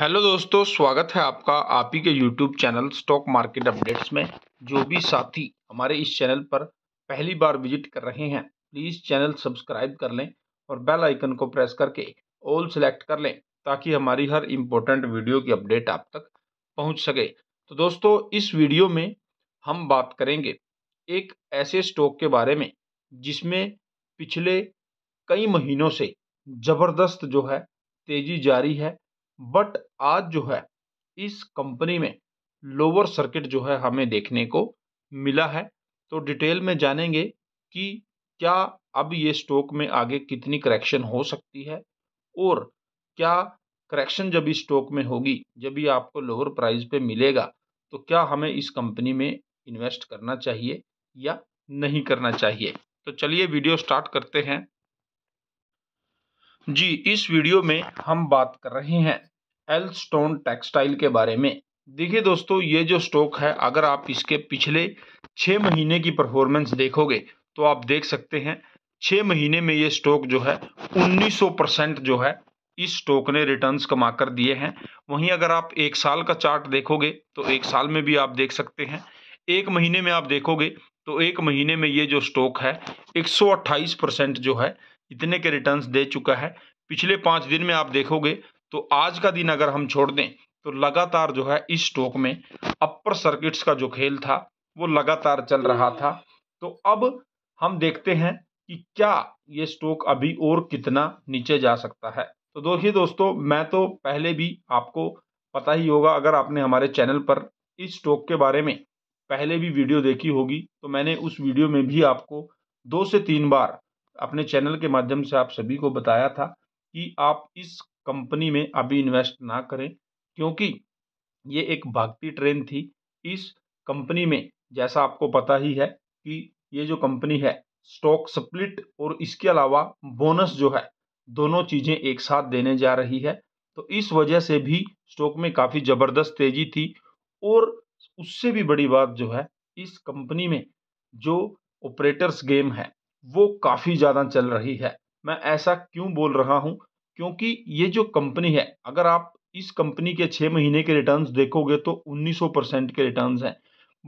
hello दोस्तों स्वागत है आपका आप ही के YouTube channel stock market updates में जो भी साथी हमारे इस चैनल पर पहली बार विजिट कर रहे हैं प्लीज़ चैनल सब्सक्राइब कर लें और बेल आइकन को प्रेस करके ऑल सेलेक्ट कर लें ताकि हमारी हर इम्पोर्टेंट वीडियो की अपडेट आप तक पहुंच सके तो दोस्तों इस वीडियो में हम बात करेंगे एक ऐसे स्टॉक के बारे में जिसमें पिछले कई महीनों से ज़बरदस्त जो है तेज़ी जारी है बट आज जो है इस कंपनी में लोअर सर्किट जो है हमें देखने को मिला है तो डिटेल में जानेंगे कि क्या अब ये स्टॉक में आगे कितनी करेक्शन हो सकती है और क्या करेक्शन जब इस स्टॉक में होगी जब ये आपको लोअर प्राइस पे मिलेगा तो क्या हमें इस कंपनी में इन्वेस्ट करना चाहिए या नहीं करना चाहिए तो चलिए वीडियो स्टार्ट करते हैं जी इस वीडियो में हम बात कर रहे हैं एल स्टोन टेक्सटाइल के बारे में देखिए दोस्तों ये जो स्टॉक है अगर आप इसके पिछले छः महीने की परफॉर्मेंस देखोगे तो आप देख सकते हैं छः महीने में ये स्टॉक जो है 1900 परसेंट जो है इस स्टॉक ने रिटर्न्स कमा कर दिए हैं वहीं अगर आप एक साल का चार्ट देखोगे तो एक साल में भी आप देख सकते हैं एक महीने में आप देखोगे तो एक महीने में ये जो स्टॉक है एक परसेंट जो है इतने के रिटर्न्स दे चुका है पिछले पाँच दिन में आप देखोगे तो आज का दिन अगर हम छोड़ दें तो लगातार जो है इस स्टॉक में अपर सर्किट्स का जो खेल था वो लगातार चल रहा था तो अब हम देखते हैं कि क्या ये स्टॉक अभी और कितना नीचे जा सकता है तो देखिए दोस्तों मैं तो पहले भी आपको पता ही होगा अगर आपने हमारे चैनल पर इस स्टॉक के बारे में पहले भी वीडियो देखी होगी तो मैंने उस वीडियो में भी आपको दो से तीन बार अपने चैनल के माध्यम से आप सभी को बताया था कि आप इस कंपनी में अभी इन्वेस्ट ना करें क्योंकि ये एक भागती ट्रेन थी इस कंपनी में जैसा आपको पता ही है कि ये जो कंपनी है स्टॉक स्प्लिट और इसके अलावा बोनस जो है दोनों चीज़ें एक साथ देने जा रही है तो इस वजह से भी स्टॉक में काफ़ी ज़बरदस्त तेज़ी थी और उससे भी बड़ी बात जो है इस कंपनी में जो ऑपरेटर्स गेम है वो काफ़ी ज़्यादा चल रही है मैं ऐसा क्यों बोल रहा हूँ क्योंकि ये जो कंपनी है अगर आप इस कंपनी के छः महीने के रिटर्न्स देखोगे तो 1900 परसेंट के रिटर्न्स हैं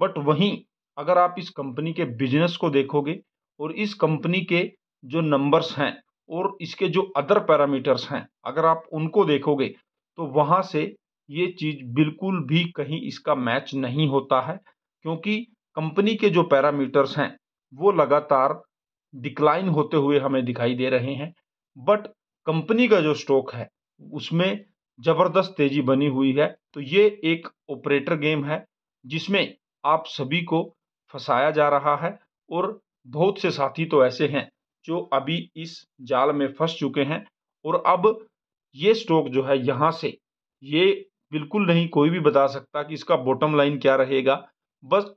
बट वहीं अगर आप इस कंपनी के बिजनेस को देखोगे और इस कंपनी के जो नंबर्स हैं और इसके जो अदर पैरामीटर्स हैं अगर आप उनको देखोगे तो वहाँ से ये चीज़ बिल्कुल भी कहीं इसका मैच नहीं होता है क्योंकि कंपनी के जो पैरामीटर्स हैं वो लगातार डिक्लाइन होते हुए हमें दिखाई दे रहे हैं बट कंपनी का जो स्टॉक है उसमें ज़बरदस्त तेज़ी बनी हुई है तो ये एक ऑपरेटर गेम है जिसमें आप सभी को फंसाया जा रहा है और बहुत से साथी तो ऐसे हैं जो अभी इस जाल में फंस चुके हैं और अब ये स्टॉक जो है यहाँ से ये बिल्कुल नहीं कोई भी बता सकता कि इसका बॉटम लाइन क्या रहेगा बस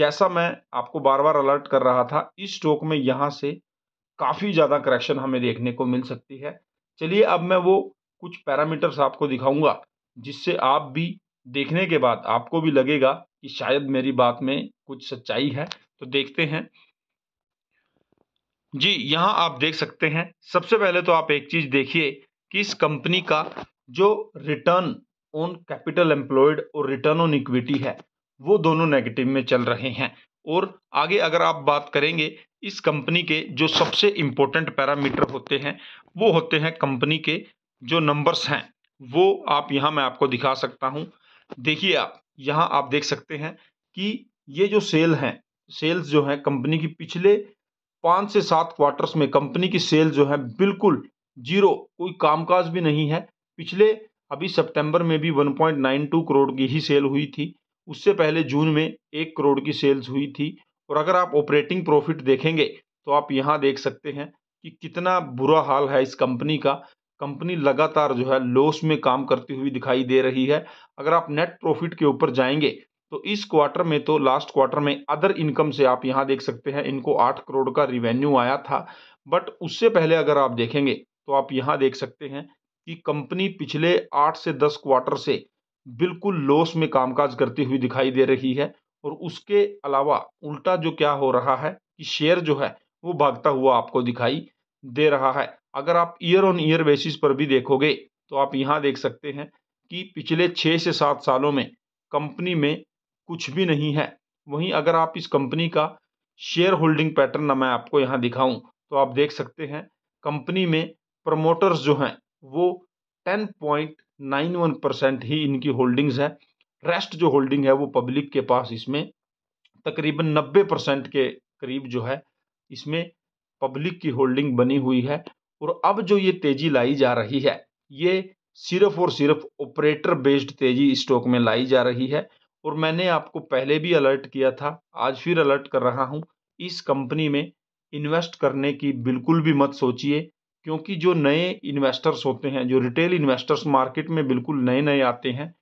जैसा मैं आपको बार बार अलर्ट कर रहा था इस स्टॉक में यहाँ से काफ़ी ज़्यादा करेक्शन हमें देखने को मिल सकती है चलिए अब मैं वो कुछ पैरामीटर्स आपको दिखाऊंगा जिससे आप भी देखने के बाद आपको भी लगेगा कि शायद मेरी बात में कुछ सच्चाई है तो देखते हैं जी यहाँ आप देख सकते हैं सबसे पहले तो आप एक चीज़ देखिए कि इस कंपनी का जो रिटर्न ऑन कैपिटल एम्प्लॉयड और रिटर्न ऑन इक्विटी है वो दोनों नेगेटिव में चल रहे हैं और आगे अगर आप बात करेंगे इस कंपनी के जो सबसे इम्पोर्टेंट पैरामीटर होते हैं वो होते हैं कंपनी के जो नंबर्स हैं वो आप यहाँ मैं आपको दिखा सकता हूँ देखिए आप यहाँ आप देख सकते हैं कि ये जो सेल हैं सेल्स जो हैं कंपनी की पिछले पाँच से सात क्वार्टर्स में कंपनी की सेल जो है बिल्कुल जीरो कोई कामकाज भी नहीं है पिछले अभी सितंबर में भी 1.92 करोड़ की ही सेल हुई थी उससे पहले जून में एक करोड़ की सेल्स हुई थी और अगर आप ऑपरेटिंग प्रॉफिट देखेंगे तो आप यहाँ देख सकते हैं कि कितना बुरा हाल है इस कंपनी का कंपनी लगातार जो है लॉस में काम करती हुई दिखाई दे रही है अगर आप नेट प्रॉफिट के ऊपर जाएंगे तो इस क्वार्टर में तो लास्ट क्वार्टर में अदर इनकम से आप यहाँ देख सकते हैं इनको आठ करोड़ का रिवेन्यू आया था बट उससे पहले अगर आप देखेंगे तो आप यहाँ देख सकते हैं कि कंपनी पिछले आठ से दस क्वार्टर से बिल्कुल लॉस में कामकाज करती हुई दिखाई दे रही है और उसके अलावा उल्टा जो क्या हो रहा है कि शेयर जो है वो भागता हुआ आपको दिखाई दे रहा है अगर आप ईयर ऑन ईयर बेसिस पर भी देखोगे तो आप यहाँ देख सकते हैं कि पिछले छः से सात सालों में कंपनी में कुछ भी नहीं है वहीं अगर आप इस कंपनी का शेयर होल्डिंग पैटर्न मैं आपको यहाँ दिखाऊँ तो आप देख सकते हैं कंपनी में प्रमोटर्स जो हैं वो 10.91 परसेंट ही इनकी होल्डिंग्स है रेस्ट जो होल्डिंग है वो पब्लिक के पास इसमें तकरीबन 90 परसेंट के करीब जो है इसमें पब्लिक की होल्डिंग बनी हुई है और अब जो ये तेजी लाई जा रही है ये सिर्फ और सिर्फ ऑपरेटर बेस्ड तेजी स्टॉक में लाई जा रही है और मैंने आपको पहले भी अलर्ट किया था आज फिर अलर्ट कर रहा हूँ इस कंपनी में इन्वेस्ट करने की बिल्कुल भी मत सोचिए क्योंकि जो नए इन्वेस्टर्स होते हैं जो रिटेल इन्वेस्टर्स मार्केट में बिल्कुल नए नए आते हैं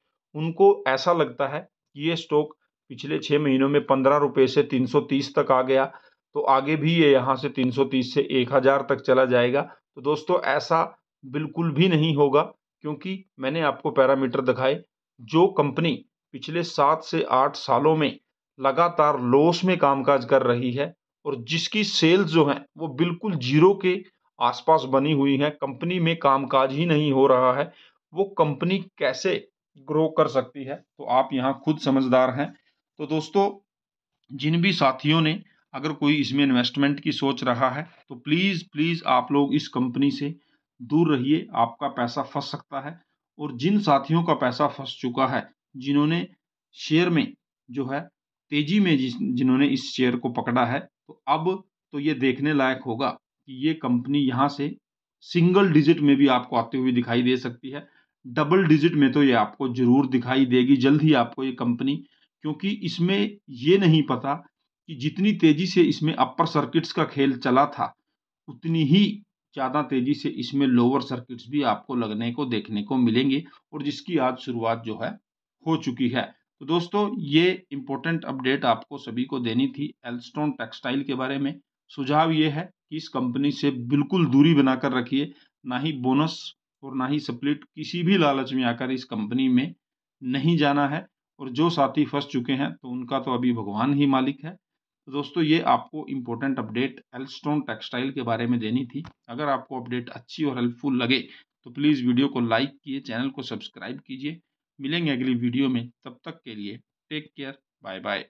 उनको ऐसा लगता है कि ये स्टॉक पिछले छः महीनों में पंद्रह रुपये से तीन सौ तीस तक आ गया तो आगे भी ये यहाँ से 330 से 1000 तक चला जाएगा तो दोस्तों ऐसा बिल्कुल भी नहीं होगा क्योंकि मैंने आपको पैरामीटर दिखाए जो कंपनी पिछले सात से आठ सालों में लगातार लॉस में कामकाज कर रही है और जिसकी सेल्स जो हैं वो बिल्कुल जीरो के आसपास बनी हुई है कंपनी में कामकाज ही नहीं हो रहा है वो कंपनी कैसे ग्रो कर सकती है तो आप यहाँ खुद समझदार हैं तो दोस्तों जिन भी साथियों ने अगर कोई इसमें इन्वेस्टमेंट की सोच रहा है तो प्लीज़ प्लीज़ आप लोग इस कंपनी से दूर रहिए आपका पैसा फंस सकता है और जिन साथियों का पैसा फंस चुका है जिन्होंने शेयर में जो है तेजी में जिन्होंने इस शेयर को पकड़ा है तो अब तो ये देखने लायक होगा कि ये कंपनी यहाँ से सिंगल डिजिट में भी आपको आते हुए दिखाई दे सकती है डबल डिजिट में तो ये आपको जरूर दिखाई देगी जल्द ही आपको ये कंपनी क्योंकि इसमें ये नहीं पता कि जितनी तेजी से इसमें अपर सर्किट्स का खेल चला था उतनी ही ज़्यादा तेज़ी से इसमें लोअर सर्किट्स भी आपको लगने को देखने को मिलेंगे और जिसकी आज शुरुआत जो है हो चुकी है तो दोस्तों ये इम्पोर्टेंट अपडेट आपको सभी को देनी थी एल्स्टोन टेक्सटाइल के बारे में सुझाव ये है कि इस कंपनी से बिल्कुल दूरी बनाकर रखिए ना ही बोनस और ना ही सप्लिट किसी भी लालच में आकर इस कंपनी में नहीं जाना है और जो साथी फंस चुके हैं तो उनका तो अभी भगवान ही मालिक है तो दोस्तों ये आपको इम्पोर्टेंट अपडेट एल्स्टोन टेक्सटाइल के बारे में देनी थी अगर आपको अपडेट अच्छी और हेल्पफुल लगे तो प्लीज़ वीडियो को लाइक किए चैनल को सब्सक्राइब कीजिए मिलेंगे अगली वीडियो में तब तक के लिए टेक केयर बाय बाय